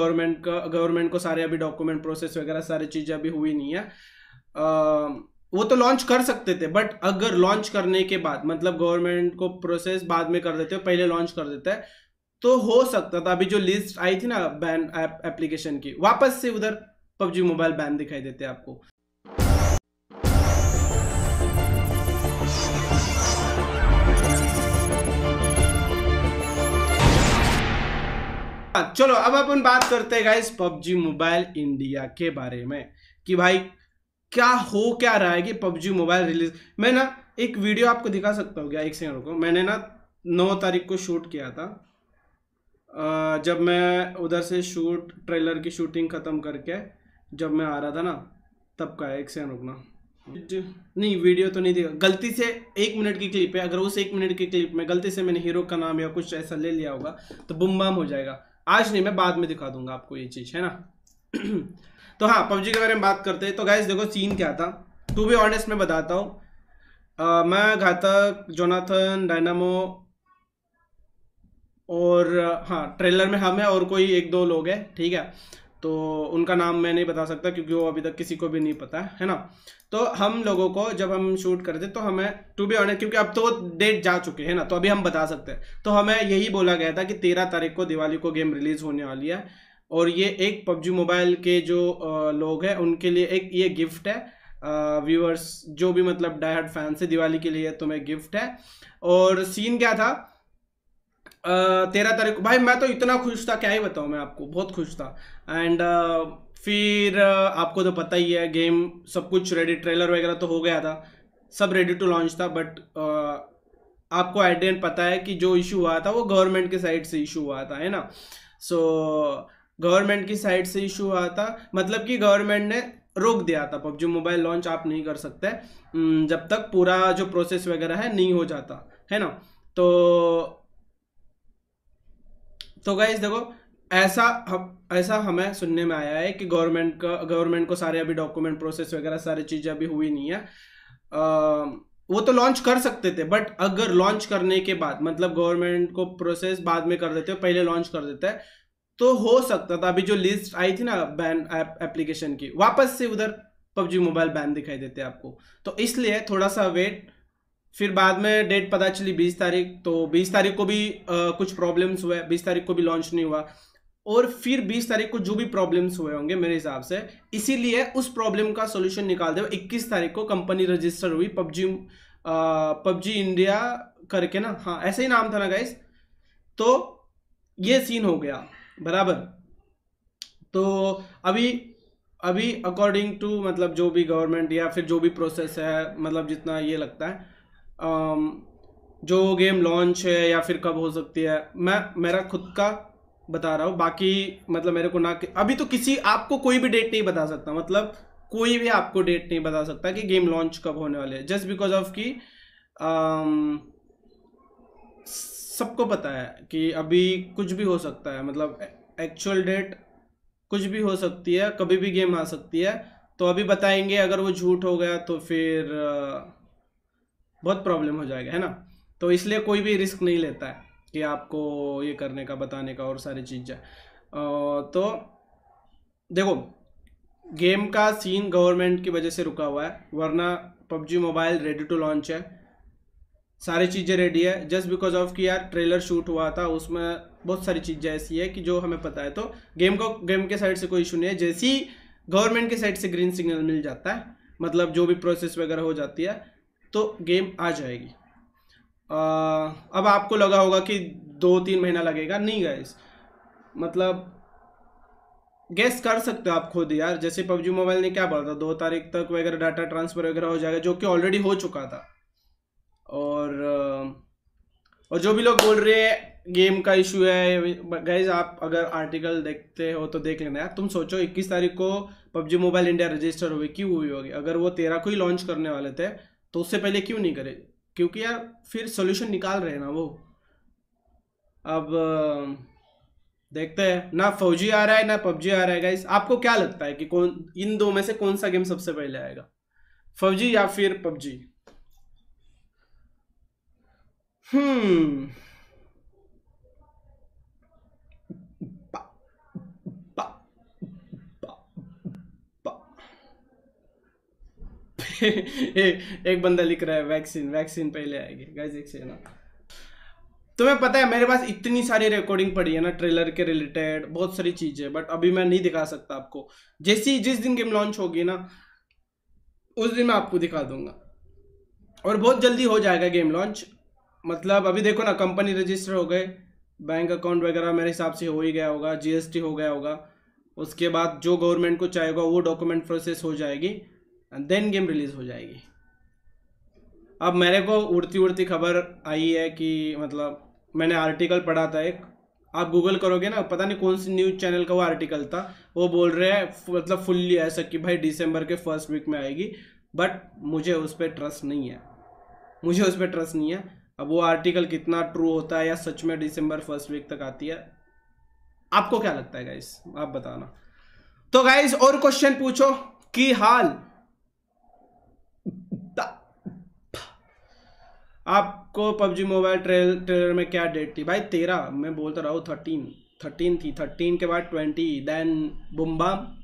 Government का government को सारे अभी डॉक्यूमेंट प्रोसेस वगैरह सारी चीज़ें अभी हुई नहीं है आ, वो तो लॉन्च कर सकते थे बट अगर लॉन्च करने के बाद मतलब गवर्नमेंट को प्रोसेस बाद में कर देते हो पहले लॉन्च कर देते हैं तो हो सकता था अभी जो लिस्ट आई थी ना बैन एप्लीकेशन की वापस से उधर पबजी मोबाइल बैन दिखाई देते आपको बाद चलो अब अपन बात करते हैं गाइस पबजी मोबाइल इंडिया के बारे में कि भाई क्या हो क्या रहा है कि पबजी मोबाइल रिलीज मैं ना एक वीडियो आपको दिखा सकता हूँ क्या एक सेकंड रुको मैंने ना नौ तारीख को शूट किया था जब मैं उधर से शूट ट्रेलर की शूटिंग ख़त्म करके जब मैं आ रहा था ना तब का एक सेकंड रुकना नहीं वीडियो तो नहीं दिखा गलती से एक मिनट की क्लिप है अगर उस एक मिनट की क्लिप में गलती से मैंने हीरो का नाम या कुछ ऐसा ले लिया होगा तो बुम बाम हो जाएगा आज नहीं मैं बाद में दिखा दूंगा आपको ये चीज़ है ना तो हाँ पबजी के बारे में बात करते हैं तो गाइज देखो सीन क्या था टू बी ऑनेस्ट मैं बताता हूँ मैं घातक जोनाथन डायनामो और हाँ ट्रेलर में हम है और कोई एक दो लोग हैं ठीक है तो उनका नाम मैं नहीं बता सकता क्योंकि वो अभी तक किसी को भी नहीं पता है ना तो हम लोगों को जब हम शूट करते तो हमें टू बी ऑनेस्ट क्योंकि अब तो डेट जा चुके हैं ना तो अभी हम बता सकते हैं तो हमें यही बोला गया था कि तेरह तारीख को दिवाली को गेम रिलीज़ होने वाली है और ये एक पबजी मोबाइल के जो लोग हैं उनके लिए एक ये गिफ्ट है व्यूअर्स जो भी मतलब डायहर्ड फैन से दिवाली के लिए तुम्हें गिफ्ट है और सीन क्या था तेरह तारीख को भाई मैं तो इतना खुश था क्या ही बताऊँ मैं आपको बहुत खुश था एंड uh, फिर uh, आपको तो पता ही है गेम सब कुछ रेडी ट्रेलर वगैरह तो हो गया था सब रेडी टू लॉन्च था बट uh, आपको आइडियन पता है कि जो इशू हुआ था वो गवर्नमेंट की साइड से इशू हुआ था है ना सो so, गवर्नमेंट की साइड से इशू हुआ था मतलब कि गवर्नमेंट ने रोक दिया था पबजी मोबाइल लॉन्च आप नहीं कर सकते जब तक पूरा जो प्रोसेस वगैरह है नहीं हो जाता है ना तो तो गाइज देखो ऐसा हम ऐसा हमें सुनने में आया है कि गवर्नमेंट का गवर्नमेंट को सारे अभी डॉक्यूमेंट प्रोसेस वगैरह सारी चीज़ें अभी हुई नहीं है आ, वो तो लॉन्च कर सकते थे बट अगर लॉन्च करने के बाद मतलब गवर्नमेंट को प्रोसेस बाद में कर देते हो पहले लॉन्च कर देता है तो हो सकता था अभी जो लिस्ट आई थी ना बैन एप्लीकेशन की वापस से उधर पबजी मोबाइल बैन दिखाई देते आपको तो इसलिए थोड़ा सा वेट फिर बाद में डेट पता चली बीस तारीख तो बीस तारीख को भी आ, कुछ प्रॉब्लम्स हुए बीस तारीख को भी लॉन्च नहीं हुआ और फिर बीस तारीख को जो भी प्रॉब्लम्स हुए होंगे मेरे हिसाब से इसीलिए उस प्रॉब्लम का सोल्यूशन निकाल दो इक्कीस तारीख को कंपनी रजिस्टर हुई पबजी पबजी इंडिया करके ना हाँ ऐसे ही नाम था ना गाइस तो ये सीन हो गया बराबर तो अभी अभी अकॉर्डिंग टू मतलब जो भी गवर्नमेंट या फिर जो भी प्रोसेस है मतलब जितना ये लगता है जो गेम लॉन्च है या फिर कब हो सकती है मैं मेरा खुद का बता रहा हूँ बाकी मतलब मेरे को ना अभी तो किसी आपको कोई भी डेट नहीं बता सकता मतलब कोई भी आपको डेट नहीं बता सकता कि गेम लॉन्च कब होने वाले है जस्ट बिकॉज ऑफ की सबको पता है कि अभी कुछ भी हो सकता है मतलब एक्चुअल डेट कुछ भी हो सकती है कभी भी गेम आ सकती है तो अभी बताएंगे अगर वो झूठ हो गया तो फिर बहुत प्रॉब्लम हो जाएगा है ना तो इसलिए कोई भी रिस्क नहीं लेता है कि आपको ये करने का बताने का और सारी चीजें तो देखो गेम का सीन गवर्नमेंट की वजह से रुका हुआ है वरना PUBG mobile ready to launch है सारी चीज़ें रेडी है जस्ट बिकॉज ऑफ कि यार ट्रेलर शूट हुआ था उसमें बहुत सारी चीज़ें ऐसी है कि जो हमें पता है तो गेम को गेम के साइड से कोई इशू नहीं है जैसी गवर्नमेंट के साइड से ग्रीन सिग्नल मिल जाता है मतलब जो भी प्रोसेस वगैरह हो जाती है तो गेम आ जाएगी आ, अब आपको लगा होगा कि दो तीन महीना लगेगा नहीं गैस मतलब गैस कर सकते हो आप खुद यार जैसे पबजी मोबाइल ने क्या बोला था दो तारीख तक वगैरह डाटा ट्रांसफ़र वगैरह हो जाएगा जो कि ऑलरेडी हो चुका था और और जो भी लोग बोल रहे हैं गेम का इशू है गैस आप अगर आर्टिकल देखते हो तो देख लेना यार तुम सोचो 21 तारीख को पबजी मोबाइल इंडिया रजिस्टर हुई क्यों हुई होगी अगर वो तेरह को ही लॉन्च करने वाले थे तो उससे पहले क्यों नहीं करे क्योंकि यार फिर सोल्यूशन निकाल रहे हैं ना वो अब देखते हैं ना फौजी आ रहा है ना पबजी आ रहा है गाइस आपको क्या लगता है कि कौन इन दो में से कौन सा गेम सबसे पहले आएगा फौजी या फिर पबजी हम्म एक बंदा लिख रहा है वैक्सीन वैक्सीन पहले आएगी गाइस एक से हाँ। तुम्हें पता है मेरे पास इतनी सारी रिकॉर्डिंग पड़ी है ना ट्रेलर के रिलेटेड बहुत सारी चीज़ें बट अभी मैं नहीं दिखा सकता आपको जैसी जिस दिन गेम लॉन्च होगी ना उस दिन मैं आपको दिखा दूंगा और बहुत जल्दी हो जाएगा गेम लॉन्च मतलब अभी देखो ना कंपनी रजिस्टर हो गए बैंक अकाउंट वगैरह मेरे हिसाब से हो ही गया होगा जीएसटी हो गया होगा उसके बाद जो गवर्नमेंट को चाहेगा वो डॉक्यूमेंट प्रोसेस हो जाएगी देन गेम रिलीज़ हो जाएगी अब मेरे को उड़ती उड़ती खबर आई है कि मतलब मैंने आर्टिकल पढ़ा था एक आप गूगल करोगे ना पता नहीं कौन सी न्यूज़ चैनल का वो आर्टिकल था वो बोल रहे हैं मतलब फुल्ली ऐसा कि भाई दिसंबर के फर्स्ट वीक में आएगी बट मुझे उस पर ट्रस्ट नहीं है मुझे उस पर ट्रस्ट नहीं है अब वो आर्टिकल कितना ट्रू होता है या सच में दिसंबर फर्स्ट वीक तक आती है आपको क्या लगता है गाइस आप बताना तो गाइस और क्वेश्चन पूछो कि हाल आपको पबजी मोबाइल ट्रेल ट्रेलर में क्या डेट थी भाई तेरह मैं बोलता रहा हूँ थर्टीन थर्टीन थी थर्टीन के बाद ट्वेंटी देन बुम्बाम